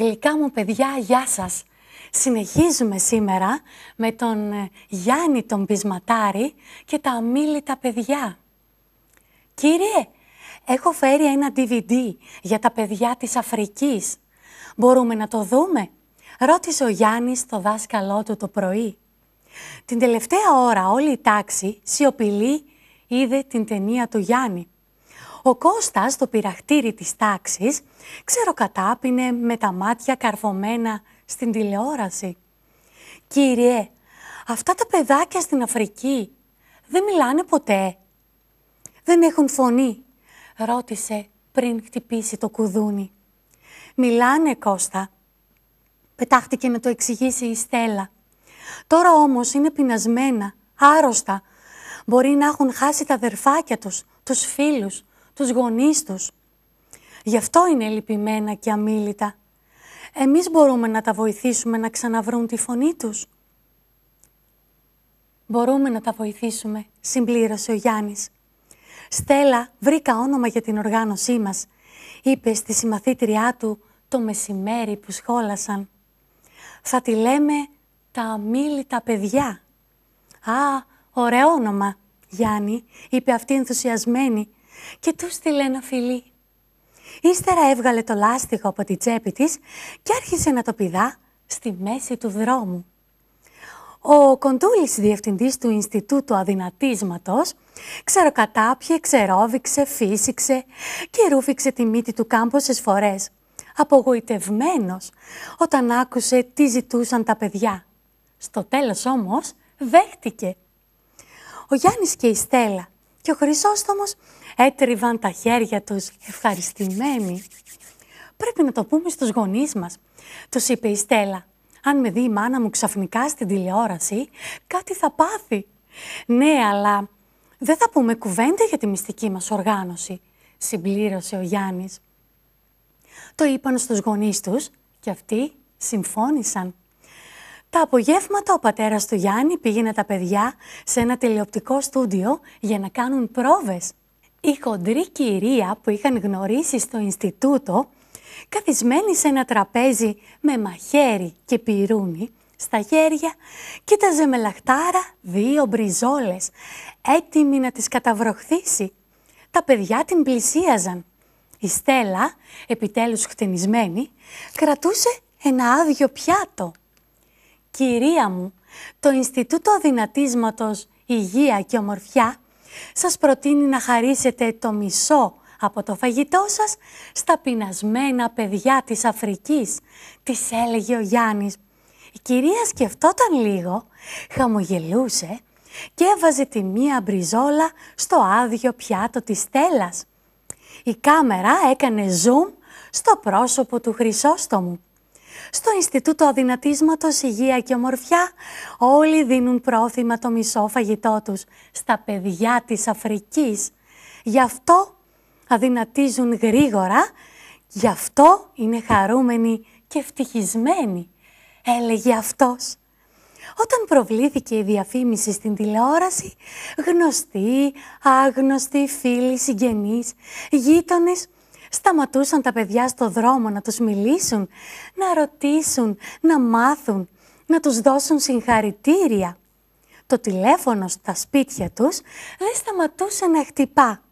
γλυκά μου παιδιά, γεια σας. Συνεχίζουμε σήμερα με τον ε, Γιάννη τον Πισματάρη και τα αμήλυτα παιδιά. Κύριε, έχω φέρει ένα DVD για τα παιδιά της Αφρικής. Μπορούμε να το δούμε, ρώτησε ο Γιάννης το δάσκαλό του το πρωί. Την τελευταία ώρα όλη η τάξη, σιωπηλή, είδε την ταινία του Γιάννη. Ο Κώστας, το πειραχτήρι της τάξης, ξέρω κατάπινε με τα μάτια καρφωμένα στην τηλεόραση. «Κύριε, αυτά τα παιδάκια στην Αφρική δεν μιλάνε ποτέ. Δεν έχουν φωνή», ρώτησε πριν χτυπήσει το κουδούνι. «Μιλάνε, Κώστα», πετάχτηκε να το εξηγήσει η Στέλλα. Τώρα όμως είναι πεινασμένα, άρρωστα. Μπορεί να έχουν χάσει τα αδερφάκια τους, τους φίλους, τους γονείς τους. Γι' αυτό είναι λυπημένα και αμήλυτα. Εμείς μπορούμε να τα βοηθήσουμε να ξαναβρούν τη φωνή τους. Μπορούμε να τα βοηθήσουμε, συμπλήρωσε ο Γιάννης. Στέλλα, βρήκα όνομα για την οργάνωσή μας, είπε στη συμμαθήτριά του το μεσημέρι που σχόλασαν. Θα τη λέμε τα αμήλυτα παιδιά. Α, ωραίο όνομα, Γιάννη, είπε αυτή ενθουσιασμένη και τους στείλε ένα φιλί. Ύστερα έβγαλε το λάστιχο από τη τσέπη της και άρχισε να το πηδά στη μέση του δρόμου. Ο Κοντούλης, διευθυντής του Ινστιτούτου Αδυνατίσματος, ξεροκατάπιε, ξερόβηξε, φύσηξε και ρούφηξε τη μύτη του κάμποσες φορές, απογοητευμένος όταν άκουσε τι ζητούσαν τα παιδιά. Στο τέλος όμως δέχτηκε. Ο Γιάννης και η Στέλλα και ο Χρυσόστομος έτριβαν τα χέρια τους ευχαριστημένοι. «Πρέπει να το πούμε στους γονείς μας», τους είπε η Στέλλα. «Αν με δει η μάνα μου ξαφνικά στην τηλεόραση, κάτι θα πάθει». «Ναι, αλλά δεν θα πούμε κουβέντα για τη μυστική μας οργάνωση», συμπλήρωσε ο Γιάννης. Το είπαν στους γονείς τους και αυτοί συμφώνησαν. Τα απογεύματα ο πατέρας του Γιάννη πήγαινε τα παιδιά σε ένα τηλεοπτικό στούντιο για να κάνουν πρόβες. Η χοντρή κυρία που είχαν γνωρίσει στο Ινστιτούτο, καθισμένη σε ένα τραπέζι με μαχαίρι και πυρούνι στα χέρια, κοίταζε με λαχτάρα δύο μπριζόλες, έτοιμη να τις καταβροχθήσει. Τα παιδιά την πλησίαζαν. Η Στέλλα, επιτέλους χτενισμένη, κρατούσε ένα άδειο πιάτο. Κυρία μου, το Ινστιτούτο Δυνατίσματος Υγεία και Ομορφιά σας προτείνει να χαρίσετε το μισό από το φαγητό σας στα πεινασμένα παιδιά της Αφρικής, της έλεγε ο Γιάννης. Η κυρία σκεφτόταν λίγο, χαμογελούσε και έβαζε τη μία μπριζόλα στο άδειο πιάτο της Στέλλας. Η κάμερα έκανε zoom στο πρόσωπο του Χρυσόστομου. Στο Ινστιτούτο Αδυνατίσματος Υγεία και Ομορφιά όλοι δίνουν πρόθυμα το μισό φαγητό τους στα παιδιά της Αφρικής. Γι' αυτό αδυνατίζουν γρήγορα, γι' αυτό είναι χαρούμενοι και ευτυχισμένοι, έλεγε αυτός. Όταν προβλήθηκε η διαφήμιση στην τηλεόραση, γνωστοί, άγνωστοι, φίλοι, συγγενείς, γείτονες Σταματούσαν τα παιδιά στο δρόμο να τους μιλήσουν, να ρωτήσουν, να μάθουν, να τους δώσουν συγχαρητήρια. Το τηλέφωνο στα σπίτια τους δεν σταματούσε να χτυπά.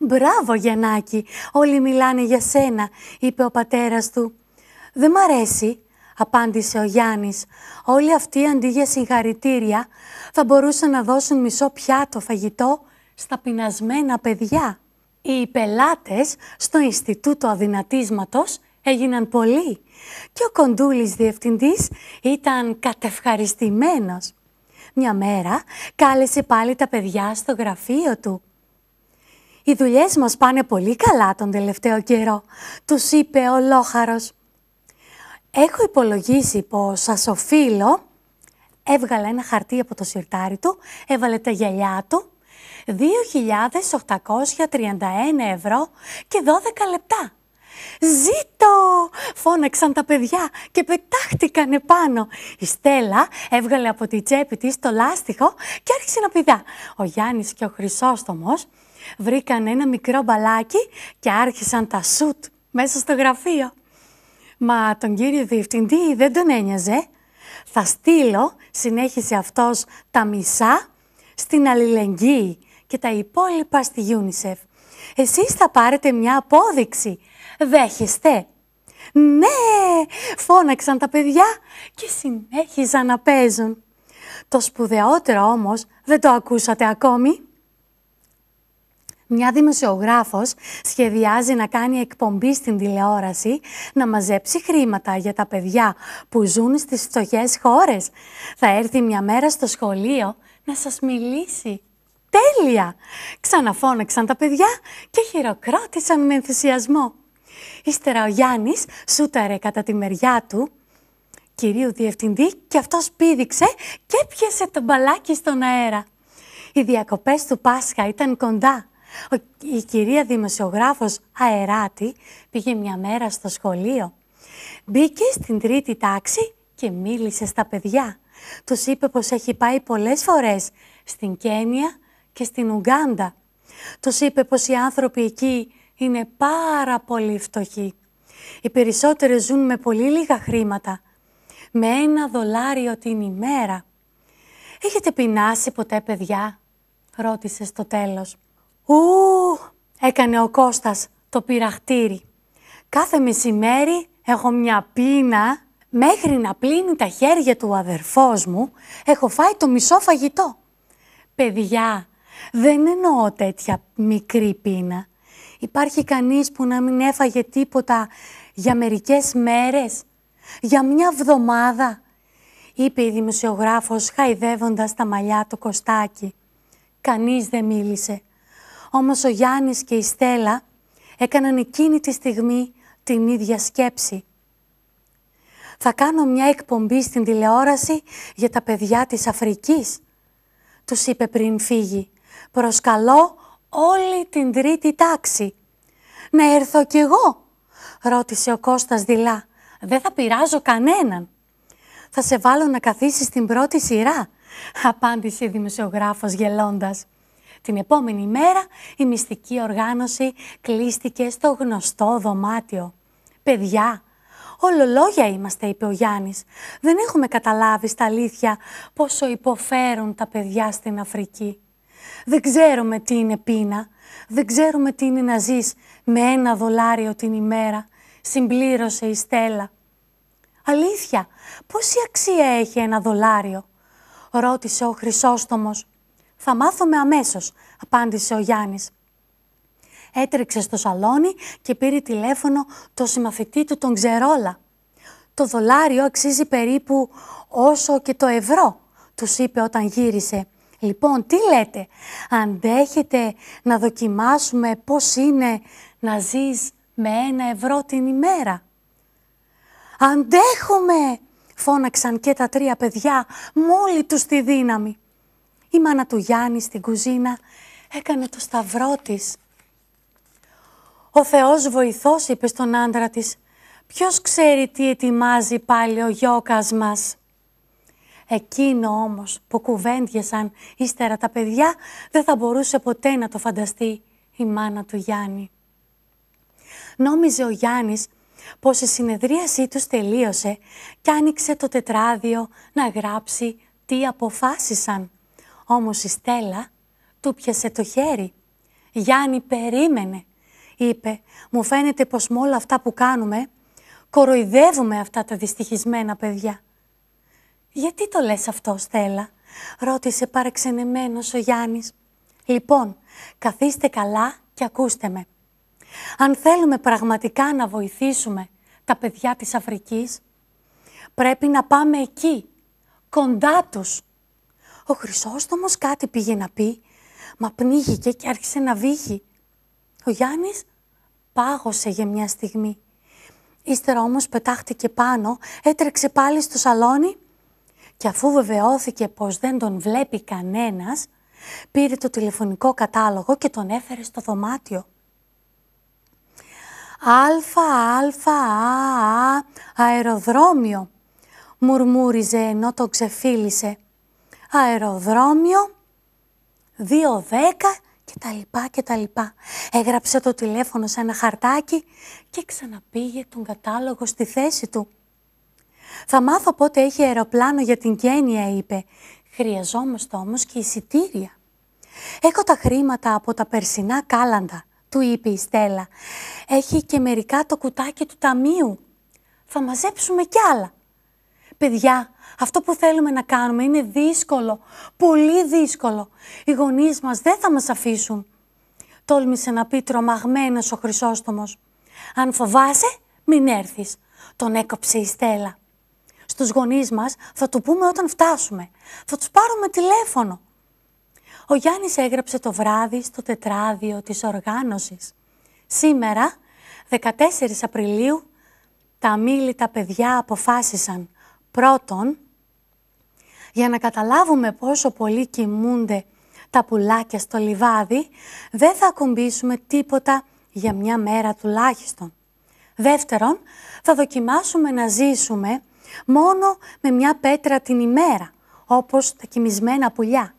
«Μπράβο, Γιαννάκη, όλοι μιλάνε για σένα», είπε ο πατέρας του. «Δεν μ' αρέσει», απάντησε ο Γιάννης. «Όλοι αυτοί αντί για συγχαρητήρια θα μπορούσαν να δώσουν μισό πιάτο φαγητό στα πεινασμένα παιδιά». Οι πελάτες στο Ινστιτούτο Αδυνατίσματος έγιναν πολλοί και ο κοντούλης διευθυντής ήταν κατευχαριστημένος. Μια μέρα κάλεσε πάλι τα παιδιά στο γραφείο του. «Οι δουλειές μας πάνε πολύ καλά τον τελευταίο καιρό», τους είπε ο Λόχαρος. «Έχω υπολογίσει πως σας οφείλω». Έβγαλε ένα χαρτί από το σιρτάρι του, έβαλε τα γυαλιά του 2.831 ευρώ και 12 λεπτά. «Ζήτω!» φώναξαν τα παιδιά και πετάχτηκαν επάνω. Η Στέλλα έβγαλε από την τσέπη της το λάστιχο και άρχισε να πηδά. Ο Γιάννης και ο Χρυσόστομος βρήκαν ένα μικρό μπαλάκι και άρχισαν τα σουτ μέσα στο γραφείο. Μα τον κύριο διευθυντή δεν τον ένοιαζε. «Θα στείλω», συνέχισε αυτός, «τα μισά στην αλληλεγγύη και τα υπόλοιπα στη UNICEF. Εσείς θα πάρετε μια απόδειξη. Δέχεστε. Ναι, φώναξαν τα παιδιά και συνέχιζαν να παίζουν. Το σπουδαιότερο όμως δεν το ακούσατε ακόμη. Μια δημοσιογράφος σχεδιάζει να κάνει εκπομπή στην τηλεόραση, να μαζέψει χρήματα για τα παιδιά που ζουν στις φτωχές χώρες. Θα έρθει μια μέρα στο σχολείο να σας μιλήσει τέλεια! Ξαναφώναξαν τα παιδιά και χειροκρότησαν με ενθουσιασμό. Ύστερα ο Γιάννης σούταρε κατά τη μεριά του κυρίου Διευθυντή και αυτός πήδηξε και έπιασε το μπαλάκι στον αέρα. Οι διακοπές του Πάσχα ήταν κοντά. Η κυρία δημοσιογράφος Αεράτη πήγε μια μέρα στο σχολείο. Μπήκε στην τρίτη τάξη και μίλησε στα παιδιά. Τους είπε πως έχει πάει πολλές φορές στην Κένια, και στην Ουγκάντα. Τους είπε πως οι άνθρωποι εκεί είναι πάρα πολύ φτωχοί. Οι περισσότεροι ζουν με πολύ λίγα χρήματα, με ένα δολάριο την ημέρα. «Έχετε πεινάσει ποτέ, παιδιά» ρώτησε στο τέλος. «Ου» έκανε ο Κώστας το πυραχτήρι. «Κάθε μεσημέρι έχω μια πείνα μέχρι να πλύνει τα χέρια του αδερφός μου. Έχω φάει το μισό φαγητό». «Παιδιά, δεν εννοώ τέτοια μικρή πείνα. Υπάρχει κανείς που να μην έφαγε τίποτα για μερικές μέρες, για μια βδομάδα, είπε η δημοσιογράφος χαϊδεύοντας τα μαλλιά του Κωστάκη. Κανείς δεν μίλησε. Όμως ο Γιάννης και η Στέλλα έκαναν εκείνη τη στιγμή την ίδια σκέψη. Θα κάνω μια εκπομπή στην τηλεόραση για τα παιδιά της Αφρικής, τους είπε πριν φύγει. «Προσκαλώ όλη την τρίτη τάξη». «Να έρθω κι εγώ», ρώτησε ο Κώστας δειλά. «Δεν θα πειράζω κανέναν». «Θα σε βάλω να καθίσεις στην πρώτη σειρά», απάντησε η δημοσιογράφος γελώντας. Την επόμενη μέρα η μυστική οργάνωση κλείστηκε στο γνωστό δωμάτιο. «Παιδιά, όλο λόγια είμαστε», είπε ο Γιάννης. «Δεν έχουμε καταλάβει στα αλήθεια πόσο υποφέρουν τα παιδιά στην πρωτη σειρα απαντησε η δημοσιογραφος γελωντας την επομενη μερα η μυστικη οργανωση κλειστηκε στο γνωστο δωματιο παιδια ολολογια ειμαστε ειπε ο γιαννης δεν εχουμε καταλαβει στα αληθεια ποσο υποφερουν τα παιδια στην αφρικη δεν ξέρουμε τι είναι πείνα. Δεν ξέρουμε τι είναι να ζεις με ένα δολάριο την ημέρα. Συμπλήρωσε η Στέλλα. Αλήθεια, πόση αξία έχει ένα δολάριο. Ρώτησε ο Χρυσόστομος. Θα μάθουμε αμέσως, απάντησε ο Γιάννης. Έτρεξε στο σαλόνι και πήρε τηλέφωνο το συμμαθητή του τον Ξερόλα. Το δολάριο αξίζει περίπου όσο και το ευρώ, τους είπε όταν γύρισε. Λοιπόν, τι λέτε, αντέχετε να δοκιμάσουμε πώς είναι να ζεις με ένα ευρώ την ημέρα. «Αντέχομαι», φώναξαν και τα τρία παιδιά, μόλι τους τη δύναμη. Η μάνα του Γιάννη στην κουζίνα έκανε το σταυρό της. Ο Θεός βοηθός είπε στον άντρα της, «Ποιος ξέρει τι ετοιμάζει πάλι ο γιώκας μας». Εκείνο όμως που κουβέντιασαν ύστερα τα παιδιά δεν θα μπορούσε ποτέ να το φανταστεί η μάνα του Γιάννη. Νόμιζε ο Γιάννης πως η συνεδρίασή τους τελείωσε και άνοιξε το τετράδιο να γράψει τι αποφάσισαν. Όμως η Στέλλα του πιασε το χέρι. «Γιάννη, περίμενε», είπε. «Μου φαίνεται πως με όλα αυτά που κάνουμε, κοροϊδεύουμε αυτά τα δυστυχισμένα παιδιά». «Γιατί το λες αυτό, Στέλλα» ρώτησε παρεξενεμένος ο Γιάννης. «Λοιπόν, καθίστε καλά και ακούστε με. Αν θέλουμε πραγματικά να βοηθήσουμε τα παιδιά της Αφρικής, πρέπει να πάμε εκεί, κοντά τους». Ο Χρυσόστομος κάτι πήγε να πει, μα πνίγηκε και άρχισε να βύχει. Ο Γιάννης πάγωσε για μια στιγμή. Ύστερα όμως πετάχτηκε πάνω, έτρεξε πάλι στο σαλόνι και αφού βεβαιώθηκε πως δεν τον βλέπει κανένας, πήρε το τηλεφωνικό κατάλογο και τον έφερε στο δωμάτιο. «Αλφα, αλφα, α, α, αεροδρόμιο», μουρμούριζε ενώ τον ξεφίλησε. «Αεροδρόμιο, 210 και τα λοιπά και τα λοιπά. Έγραψε το τηλέφωνο σε ένα χαρτάκι και ξαναπήγε τον κατάλογο στη θέση του. Θα μάθω πότε έχει αεροπλάνο για την Κένια, είπε. Χρειαζόμαστε όμως και εισιτήρια. Έχω τα χρήματα από τα περσινά κάλαντα, του είπε η Στέλλα. Έχει και μερικά το κουτάκι του ταμείου. Θα μαζέψουμε κι άλλα. Παιδιά, αυτό που θέλουμε να κάνουμε είναι δύσκολο, πολύ δύσκολο. Οι γονείς μας δεν θα μας αφήσουν. Τόλμησε να πει τρομαγμένος ο Χρυσόστομος. Αν φοβάσαι, μην έρθεις. Τον έκοψε η Στέλλα. Τους γονείς μας θα του πούμε όταν φτάσουμε. Θα τους πάρουμε τηλέφωνο. Ο Γιάννης έγραψε το βράδυ στο τετράδιο της οργάνωσης. Σήμερα, 14 Απριλίου, τα αμήλυτα παιδιά αποφάσισαν πρώτον, για να καταλάβουμε πόσο πολύ κοιμούνται τα πουλάκια στο λιβάδι, δεν θα ακουμπήσουμε τίποτα για μια μέρα τουλάχιστον. Δεύτερον, θα δοκιμάσουμε να ζήσουμε μόνο με μια πέτρα την ημέρα, όπως τα κοιμισμένα πουλιά.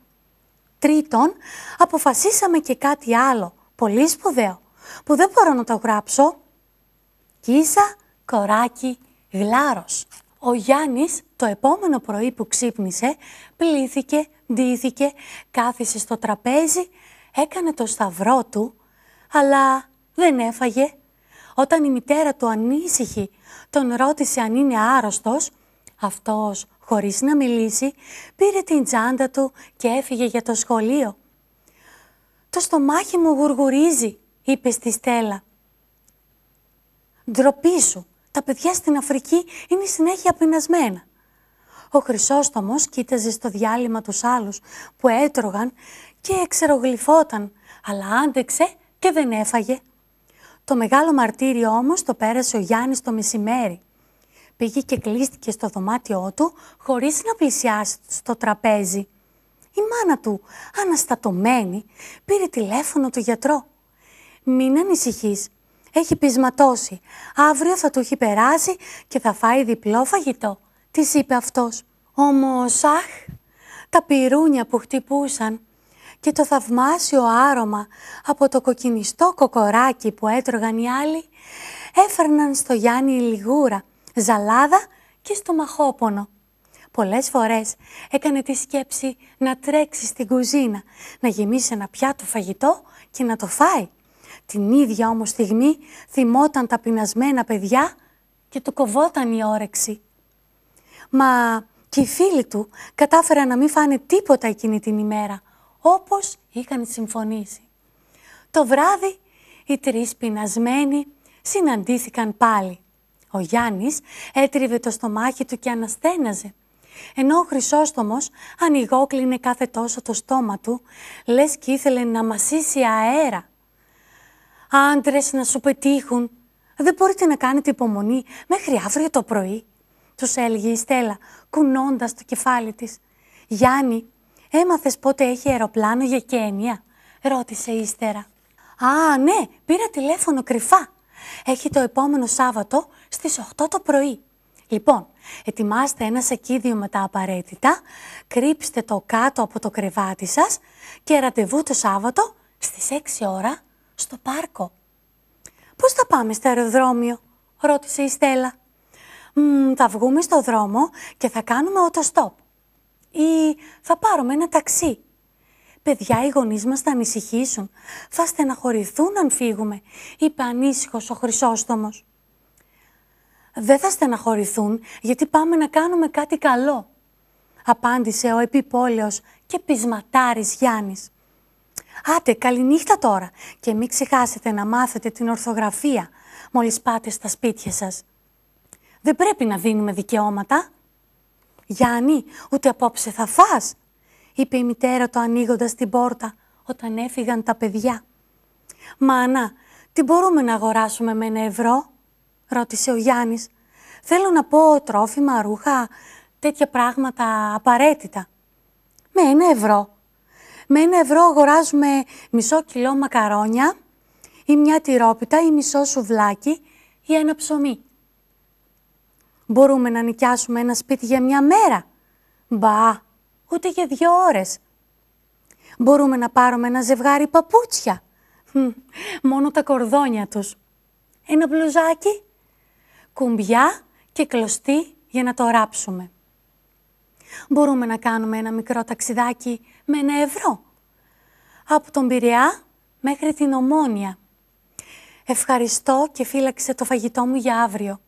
Τρίτον, αποφασίσαμε και κάτι άλλο, πολύ σπουδαίο, που δεν μπορώ να το γράψω. Κίσα, κοράκι, γλάρος. Ο Γιάννης το επόμενο πρωί που ξύπνησε, πλήθηκε, ντύθηκε, κάθισε στο τραπέζι, έκανε το σταυρό του, αλλά δεν έφαγε όταν η μητέρα του ανήσυχη τον ρώτησε αν είναι άρρωστος, αυτός, χωρίς να μιλήσει, πήρε την τσάντα του και έφυγε για το σχολείο. «Το στομάχι μου γουργουρίζει», είπε στη Στέλλα. «Ντροπή σου, τα παιδιά στην Αφρική είναι συνέχεια πεινασμένα». Ο Χρυσόστομος κοίταζε στο διάλειμμα τους άλλους που έτρωγαν και εξερογλυφόταν, αλλά άντεξε και δεν έφαγε. Το μεγάλο μαρτύριο όμως το πέρασε ο Γιάννης το μεσημέρι. Πήγε και κλείστηκε στο δωμάτιό του χωρίς να πλησιάσει στο τραπέζι. Η μάνα του, αναστατωμένη, πήρε τηλέφωνο του γιατρό. «Μην ανησυχείς, έχει πεισματώσει. Αύριο θα του έχει περάσει και θα φάει διπλό φαγητό», της είπε αυτός. Όμως, αχ, τα πυρούνια που χτυπούσαν και το θαυμάσιο άρωμα από το κοκκινιστό κοκοράκι που έτρωγαν οι άλλοι έφερναν στο Γιάννη λιγούρα, ζαλάδα και στο μαχόπονο. Πολλές φορές έκανε τη σκέψη να τρέξει στην κουζίνα, να γεμίσει ένα πιάτο φαγητό και να το φάει. Την ίδια όμως στιγμή θυμόταν τα πεινασμένα παιδιά και του κοβόταν η όρεξη. Μα και οι φίλοι του κατάφεραν να μην φάνε τίποτα εκείνη την ημέρα όπως είχαν συμφωνήσει. Το βράδυ οι τρεις πεινασμένοι συναντήθηκαν πάλι. Ο Γιάννης έτριβε το στομάχι του και αναστέναζε. Ενώ ο Χρυσόστομος ανοιγόκλινε κάθε τόσο το στόμα του, λες κι ήθελε να μασίσει αέρα. «Άντρες να σου πετύχουν, δεν μπορείτε να κάνετε υπομονή μέχρι αύριο το πρωί», τους έλεγε η Στέλλα, κουνώντας το κεφάλι της. «Γιάννη, Έμαθες πότε έχει αεροπλάνο για Κένια, ρώτησε ύστερα. Α, ναι, πήρα τηλέφωνο κρυφά. Έχει το επόμενο Σάββατο στις 8 το πρωί. Λοιπόν, ετοιμάστε ένα σακίδιο με τα απαραίτητα, κρύψτε το κάτω από το κρεβάτι σας και ραντεβού το Σάββατο στις 6 ώρα στο πάρκο. «Πώς θα πάμε στο αεροδρόμιο» ρώτησε η Στέλλα. «Μ, «Θα βγούμε στο δρόμο και θα κάνουμε auto stop. Ή θα πάρουμε ένα ταξί. Παιδιά, οι γονείς μας θα ανησυχήσουν. Θα στεναχωρηθούν αν φύγουμε, είπε ανήσυχος ο Χρυσόστομος. Δεν θα στεναχωρηθούν, γιατί πάμε να κάνουμε κάτι καλό, απάντησε ο επιπόλαιος και πεισματάρης Γιάννης. Άτε, καληνύχτα τώρα και μην ξεχάσετε να μάθετε την ορθογραφία μόλις πάτε στα σπίτια σας. Δεν πρέπει να δίνουμε δικαιώματα. «Γιάννη, ούτε απόψε θα φας», είπε η μητέρα του ανοίγοντας την πόρτα όταν έφυγαν τα παιδιά. «Μάνα, τι μπορούμε να αγοράσουμε με ένα ευρώ» ρώτησε ο Γιάννης. «Θέλω να πω τρόφιμα, ρούχα, τέτοια πράγματα απαραίτητα». «Με ένα ευρώ». «Με ένα ευρώ αγοράζουμε μισό κιλό μακαρόνια» ή μια τυρόπιτα ή μισό σουβλάκι ή ένα ψωμί. Μπορούμε να νοικιάσουμε ένα σπίτι για μια μέρα. Μπα, ούτε για δύο ώρες. Μπορούμε να πάρουμε ένα ζευγάρι παπούτσια. Μόνο τα κορδόνια τους. Ένα μπλουζάκι, κουμπιά και κλωστή για να το ράψουμε. Μπορούμε να κάνουμε ένα μικρό ταξιδάκι με ένα ευρώ. Από τον Πειραιά μέχρι την Ομόνια. Ευχαριστώ και φύλαξε το φαγητό μου για αύριο.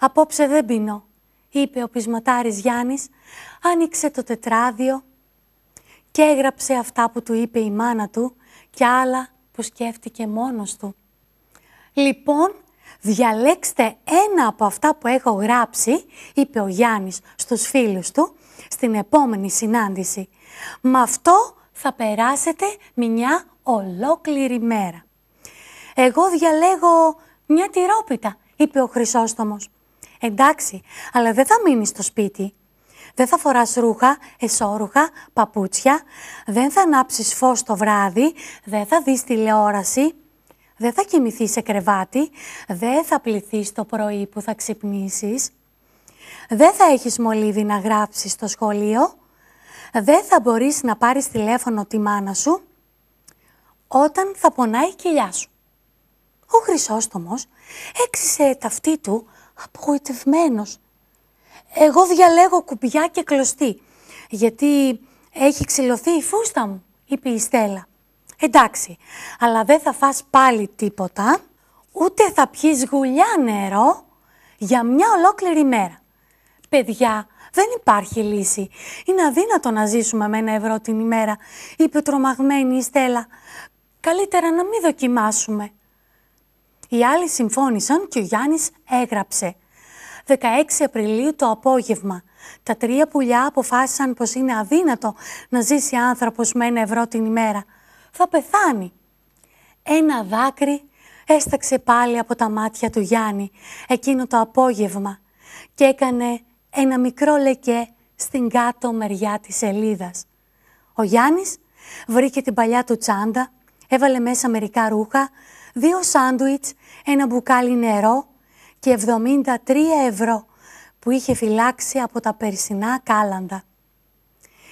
«Απόψε δεν πεινώ», είπε ο πεισματάρης Γιάννης, άνοιξε το τετράδιο και έγραψε αυτά που του είπε η μάνα του και άλλα που σκέφτηκε μόνος του. «Λοιπόν, διαλέξτε ένα από αυτά που έχω γράψει», είπε ο Γιάννης στους φίλους του, στην επόμενη συνάντηση. «Με αυτό θα περάσετε μια ολόκληρη μέρα». «Εγώ διαλέγω μια τυρόπιτα», είπε ο Χρυσόστομος. Εντάξει, αλλά δεν θα μείνεις στο σπίτι. Δεν θα φοράς ρούχα, εσώρουχα, παπούτσια, δεν θα ανάψεις φως το βράδυ, δεν θα δεις τηλεόραση, δεν θα κοιμηθείς σε κρεβάτι, δεν θα πληθείς το πρωί που θα ξυπνήσεις, δεν θα έχεις μολύβι να γράψεις στο σχολείο, δεν θα μπορείς να πάρεις τηλέφωνο τη μάνα σου όταν θα πονάει η κοιλιά σου. Ο Χρυσόστομος έξισε ταυτί του απογοητευμένος. Εγώ διαλέγω κουμπιά και κλωστή, γιατί έχει ξυλωθεί η φούστα μου, είπε η Στέλλα. Εντάξει, αλλά δεν θα φας πάλι τίποτα, ούτε θα πιεις γουλιά νερό για μια ολόκληρη μέρα. Παιδιά, δεν υπάρχει λύση. Είναι αδύνατο να ζήσουμε με ένα ευρώ την ημέρα, είπε τρομαγμένη η Στέλλα. Καλύτερα να μην δοκιμάσουμε. Οι άλλοι συμφώνησαν και ο Γιάννης έγραψε. 16 Απριλίου το απόγευμα. Τα τρία πουλιά αποφάσισαν πως είναι αδύνατο να ζήσει άνθρωπος με ένα ευρώ την ημέρα. Θα πεθάνει. Ένα δάκρυ έσταξε πάλι από τα μάτια του Γιάννη εκείνο το απόγευμα και έκανε ένα μικρό λεκέ στην κάτω μεριά της σελίδας. Ο Γιάννης βρήκε την παλιά του τσάντα, έβαλε μέσα μερικά ρούχα, δύο σάντουιτς, ένα μπουκάλι νερό και 73 ευρώ που είχε φυλάξει από τα περσινά κάλαντα.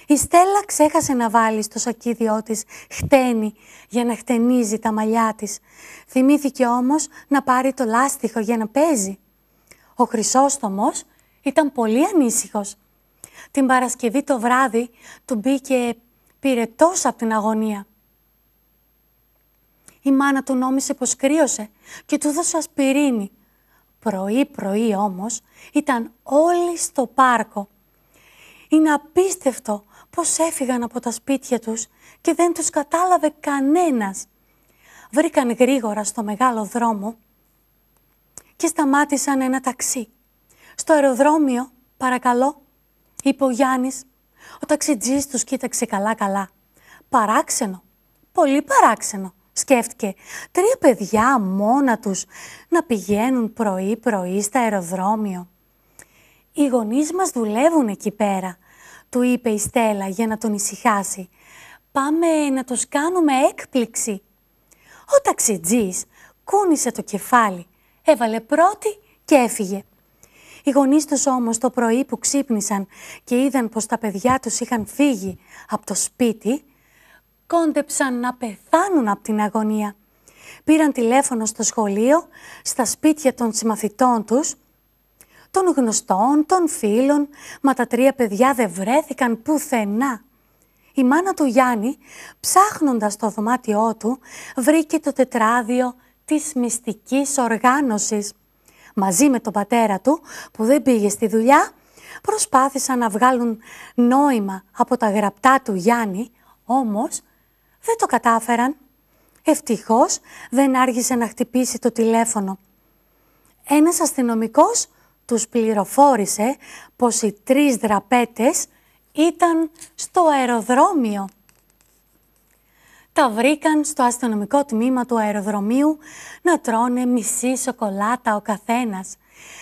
Η Στέλλα ξέχασε να βάλει στο σακίδιό της χτένι για να χτενίζει τα μαλλιά της. Θυμήθηκε όμως να πάρει το λάστιχο για να παίζει. Ο Χρυσόστομος ήταν πολύ ανήσυχος. Την Παρασκευή το βράδυ του μπήκε πυρετός από την αγωνία. Η μάνα του νόμισε πως κρύωσε και του δώσε ασπιρίνη. Πρωί-πρωί όμως ήταν όλοι στο πάρκο. Είναι απίστευτο πως έφυγαν από τα σπίτια τους και δεν τους κατάλαβε κανένας. Βρήκαν γρήγορα στο μεγάλο δρόμο και σταμάτησαν ένα ταξί. Στο αεροδρόμιο, παρακαλώ, είπε ο Γιάννης. Ο ταξιτζής τους κοίταξε καλά-καλά. Παράξενο, πολύ παράξενο. Σκέφτηκε, τρία παιδιά μόνα τους να πηγαίνουν πρωί-πρωί στα αεροδρόμιο. «Οι γονείς μας δουλεύουν εκεί πέρα», του είπε η Στέλλα για να τον ησυχάσει. «Πάμε να τους κάνουμε έκπληξη». Ο ταξιτζής κούνησε το κεφάλι, έβαλε πρώτη και έφυγε. Οι γονείς τους όμως το πρωί που ξύπνησαν και είδαν πως τα παιδιά τους είχαν φύγει από το σπίτι, κόντεψαν να πεθάνουν από την αγωνία. Πήραν τηλέφωνο στο σχολείο, στα σπίτια των συμμαθητών τους, των γνωστών, των φίλων, μα τα τρία παιδιά δεν βρέθηκαν πουθενά. Η μάνα του Γιάννη, ψάχνοντας το δωμάτιό του, βρήκε το τετράδιο της μυστικής οργάνωσης. Μαζί με τον πατέρα του, που δεν πήγε στη δουλειά, προσπάθησαν να βγάλουν νόημα από τα γραπτά του Γιάννη, όμως δεν το κατάφεραν. Ευτυχώς δεν άργησε να χτυπήσει το τηλέφωνο. Ένας αστυνομικός τους πληροφόρησε πως οι τρεις δραπέτες ήταν στο αεροδρόμιο. Τα βρήκαν στο αστυνομικό τμήμα του αεροδρομίου να τρώνε μισή σοκολάτα ο καθένας.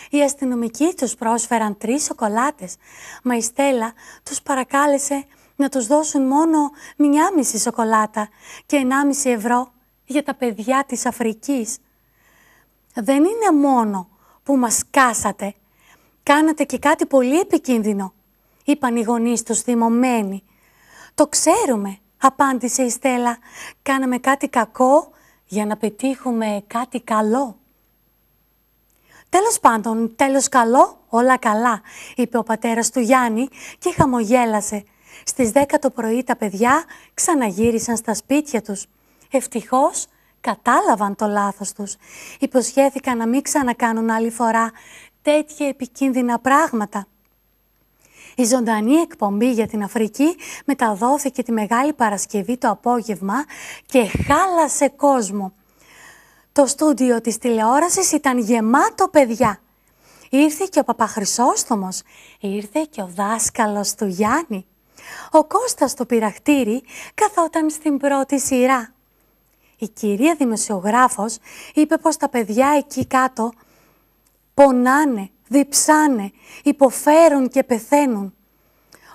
Οι αστυνομικοί τους πρόσφεραν τρεις σοκολάτες, μα η Στέλλα τους παρακάλεσε να τους δώσουν μόνο μια μισή σοκολάτα και ενάμιση ευρώ για τα παιδιά της Αφρικής. Δεν είναι μόνο που μας κάσατε. Κάνατε και κάτι πολύ επικίνδυνο, είπαν οι γονείς τους θυμωμένοι. Το ξέρουμε, απάντησε η Στέλλα. Κάναμε κάτι κακό για να πετύχουμε κάτι καλό. Τέλος πάντων, τέλος καλό, όλα καλά, είπε ο πατέρας του Γιάννη και χαμογέλασε. Στις 10 το πρωί τα παιδιά ξαναγύρισαν στα σπίτια τους. Ευτυχώς κατάλαβαν το λάθος τους. Υποσχέθηκαν να μην ξανακάνουν άλλη φορά τέτοια επικίνδυνα πράγματα. Η ζωντανή εκπομπή για την Αφρική μεταδόθηκε τη Μεγάλη Παρασκευή το απόγευμα και χάλασε κόσμο. Το στούντιο της τηλεόρασης ήταν γεμάτο παιδιά. Ήρθε και ο Παπαχρυσόστομος, ήρθε και ο δάσκαλος του Γιάννη. Ο Κώστας το πειραχτήρι καθόταν στην πρώτη σειρά. Η κυρία δημοσιογράφος είπε πως τα παιδιά εκεί κάτω πονάνε, διψάνε, υποφέρουν και πεθαίνουν.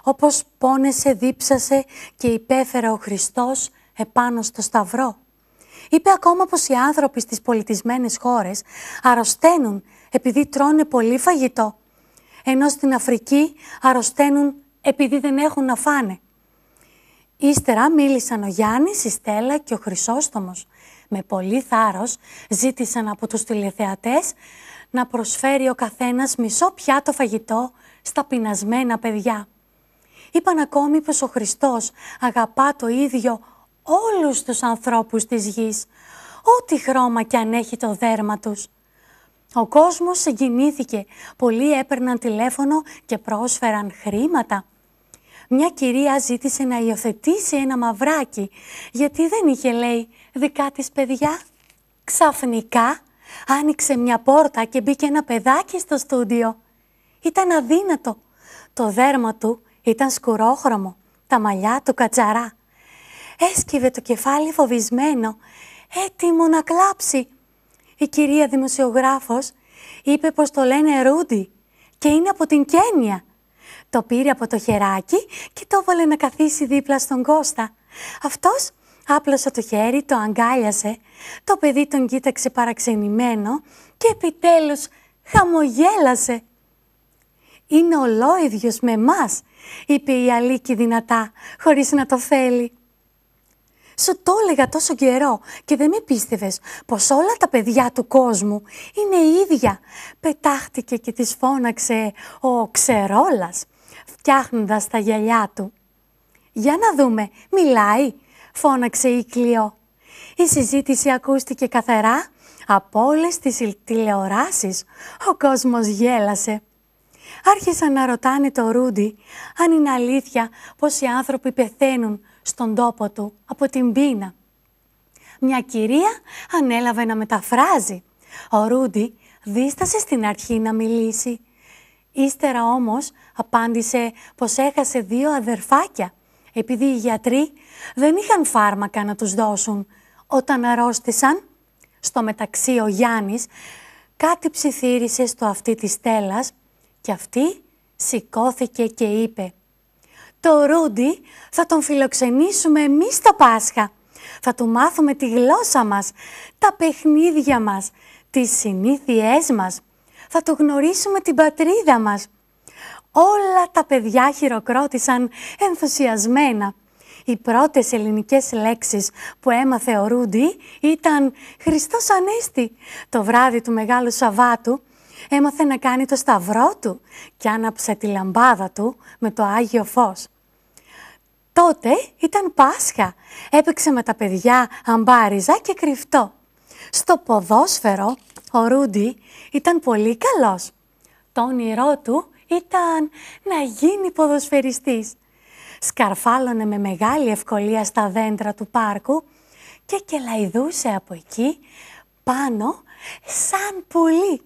Όπως πόνεσε, δίψασε και υπέφερε ο Χριστός επάνω στο σταυρό. Είπε ακόμα πως οι άνθρωποι στις πολιτισμένες χώρες αρρωσταίνουν επειδή τρώνε πολύ φαγητό, ενώ στην Αφρική αρρωσταίνουν επειδή δεν έχουν να φάνε. Ύστερα μίλησαν ο Γιάννης, η Στέλλα και ο Χρυσόστομος. Με πολύ θάρρος ζήτησαν από τους τηλεθεατές να προσφέρει ο καθένας μισό πιάτο φαγητό στα πεινασμένα παιδιά. Είπαν ακόμη πως ο Χριστός αγαπά το ίδιο όλους τους ανθρώπους της γης, ό,τι χρώμα κι αν έχει το δέρμα τους. Ο κόσμος συγκινήθηκε. Πολλοί έπαιρναν τηλέφωνο και πρόσφεραν χρήματα. Μια κυρία ζήτησε να υιοθετήσει ένα μαυράκι, γιατί δεν είχε, λέει, δικά της παιδιά. Ξαφνικά άνοιξε μια πόρτα και μπήκε ένα παιδάκι στο στούντιο. Ήταν αδύνατο. Το δέρμα του ήταν σκουρόχρωμο, τα μαλλιά του κατσαρά. Έσκυβε το κεφάλι φοβισμένο, έτοιμο «Ε, να κλάψει η κυρία δημοσιογράφος είπε πως το λένε Ρούντι και είναι από την Κένια. Το πήρε από το χεράκι και το έβαλε να καθίσει δίπλα στον Κώστα. Αυτός άπλωσε το χέρι, το αγκάλιασε, το παιδί τον κοίταξε παραξενημένο και επιτέλους χαμογέλασε. «Είναι ολόιδιος με μας», είπε η Αλίκη δυνατά, χωρίς να το θέλει. Σου το έλεγα τόσο καιρό και δεν με πίστευες πως όλα τα παιδιά του κόσμου είναι ίδια. Πετάχτηκε και της φώναξε ο Ξερόλας, φτιάχνοντας τα γυαλιά του. Για να δούμε, μιλάει, φώναξε η Κλειό. Η συζήτηση ακούστηκε καθαρά από όλες τις τηλεοράσεις. Ο κόσμος γέλασε. Άρχισαν να ρωτάνε το Ρούντι αν είναι αλήθεια πως οι άνθρωποι πεθαίνουν στον τόπο του από την πείνα. Μια κυρία ανέλαβε να μεταφράζει. Ο Ρούντι δίστασε στην αρχή να μιλήσει. Ύστερα όμως απάντησε πως έχασε δύο αδερφάκια, επειδή οι γιατροί δεν είχαν φάρμακα να τους δώσουν. Όταν αρρώστησαν, στο μεταξύ ο Γιάννης κάτι ψιθύρισε στο αυτί της Στέλλας και αυτή σηκώθηκε και είπε το Ρούντι θα τον φιλοξενήσουμε εμείς το Πάσχα. Θα του μάθουμε τη γλώσσα μας, τα παιχνίδια μας, τις συνήθειές μας. Θα του γνωρίσουμε την πατρίδα μας. Όλα τα παιδιά χειροκρότησαν ενθουσιασμένα. Οι πρώτες ελληνικές λέξεις που έμαθε ο Ρούντι ήταν «Χριστός Ανέστη» το βράδυ του Μεγάλου Σαββάτου έμαθε να κάνει το σταυρό του και άναψε τη λαμπάδα του με το Άγιο Φως. Τότε ήταν Πάσχα. Έπαιξε με τα παιδιά αμπάριζα και κρυφτό. Στο ποδόσφαιρο ο Ρούντι ήταν πολύ καλός. Το όνειρό του ήταν να γίνει ποδοσφαιριστής. Σκαρφάλωνε με μεγάλη ευκολία στα δέντρα του πάρκου και κελαϊδούσε από εκεί πάνω σαν πουλί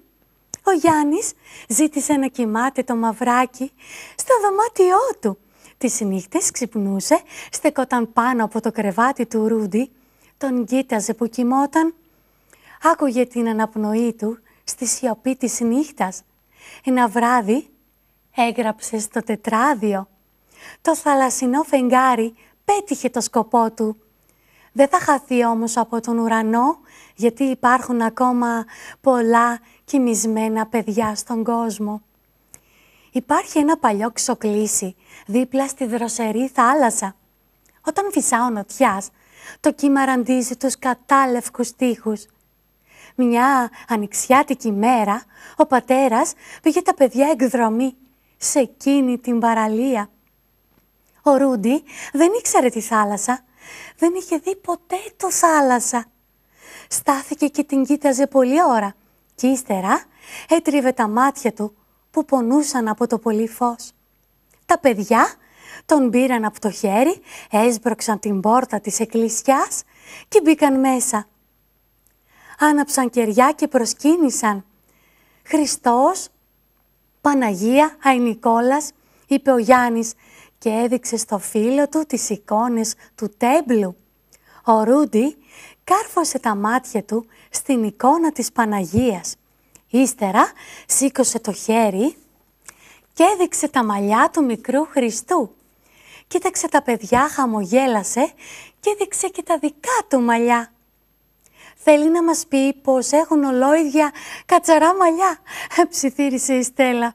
ο Γιάννης ζήτησε να κοιμάται το μαυράκι στο δωμάτιό του. Τις νύχτες ξυπνούσε, στεκόταν πάνω από το κρεβάτι του Ρούντι, τον κοίταζε που κοιμόταν. Άκουγε την αναπνοή του στη σιωπή της νύχτας. Ένα βράδυ έγραψε στο τετράδιο. Το θαλασσινό φεγγάρι πέτυχε το σκοπό του. Δεν θα χαθεί όμως από τον ουρανό, γιατί υπάρχουν ακόμα πολλά κοιμισμένα παιδιά στον κόσμο. Υπάρχει ένα παλιό ξοκλήσι δίπλα στη δροσερή θάλασσα. Όταν φυσά ο νοτιάς, το κύμα ραντίζει τους κατάλευκους τείχους. Μια ανοιξιάτικη μέρα, ο πατέρας πήγε τα παιδιά εκδρομή σε εκείνη την παραλία. Ο Ρούντι δεν ήξερε τη θάλασσα. Δεν είχε δει ποτέ το θάλασσα. Στάθηκε και την κοίταζε πολλή ώρα. Κι ύστερα έτριβε τα μάτια του που πονούσαν από το πολύ φως. Τα παιδιά τον πήραν από το χέρι, έσπρωξαν την πόρτα της εκκλησιάς και μπήκαν μέσα. Άναψαν κεριά και προσκύνησαν. «Χριστός, Παναγία, Νικόλας» είπε ο Γιάννης και έδειξε στο φίλο του τις εικόνες του τέμπλου. Ο Ρούντι κάρφωσε τα μάτια του στην εικόνα της Παναγίας. Ύστερα σήκωσε το χέρι και έδειξε τα μαλλιά του μικρού Χριστού. Κοίταξε τα παιδιά, χαμογέλασε και έδειξε και τα δικά του μαλλιά. Θέλει να μας πει πως έχουν ολόιδια κατσαρά μαλλιά, ψιθύρισε η Στέλλα.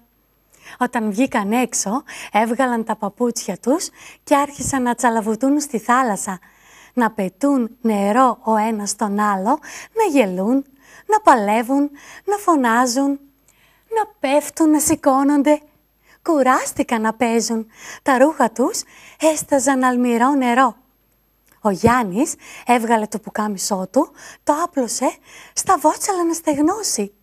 Όταν βγήκαν έξω, έβγαλαν τα παπούτσια τους και άρχισαν να τσαλαβουτούν στη θάλασσα να πετούν νερό ο ένας τον άλλο, να γελούν, να παλεύουν, να φωνάζουν, να πέφτουν, να σηκώνονται. Κουράστηκαν να παίζουν. Τα ρούχα τους έσταζαν αλμυρό νερό. Ο Γιάννης έβγαλε το πουκάμισό του, το άπλωσε, στα βότσαλα να στεγνώσει.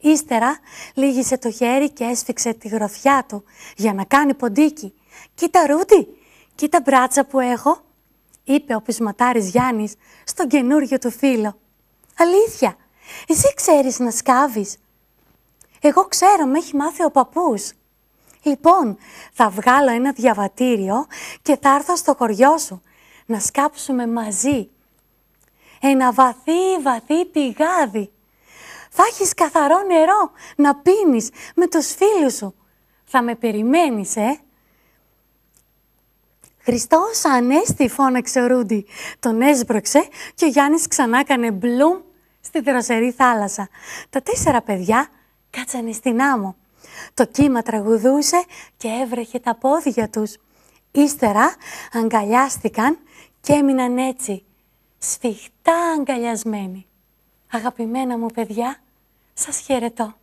Ύστερα λύγησε το χέρι και έσφιξε τη γροθιά του για να κάνει ποντίκι. «Κοίτα Ρούντι, κοίτα μπράτσα που έχω» είπε ο πεισματάρης Γιάννης στον καινούριο του φίλο. «Αλήθεια, εσύ ξέρεις να σκάβεις». «Εγώ ξέρω, με έχει μάθει ο παππούς». «Λοιπόν, θα βγάλω ένα διαβατήριο και θα έρθω στο χωριό σου να σκάψουμε μαζί». «Ένα βαθύ, βαθύ πηγάδι». «Θα έχεις καθαρό νερό να πίνεις με τους φίλους σου». «Θα με περιμένεις, ε». «Χριστός Ανέστη» φώναξε ο Ρούντι. Τον έσπρωξε και ο Γιάννης ξανά έκανε μπλουμ στη δροσερή θάλασσα. Τα τέσσερα παιδιά κάτσανε στην άμμο. Το κύμα τραγουδούσε και έβρεχε τα πόδια τους. Ύστερα αγκαλιάστηκαν και έμειναν έτσι, σφιχτά αγκαλιασμένοι. Αγαπημένα μου παιδιά, σας χαιρετώ.